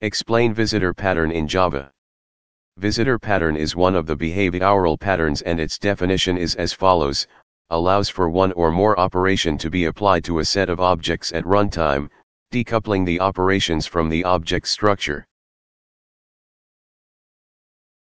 Explain visitor pattern in Java. Visitor pattern is one of the behavioral patterns and its definition is as follows, allows for one or more operation to be applied to a set of objects at runtime, decoupling the operations from the object structure.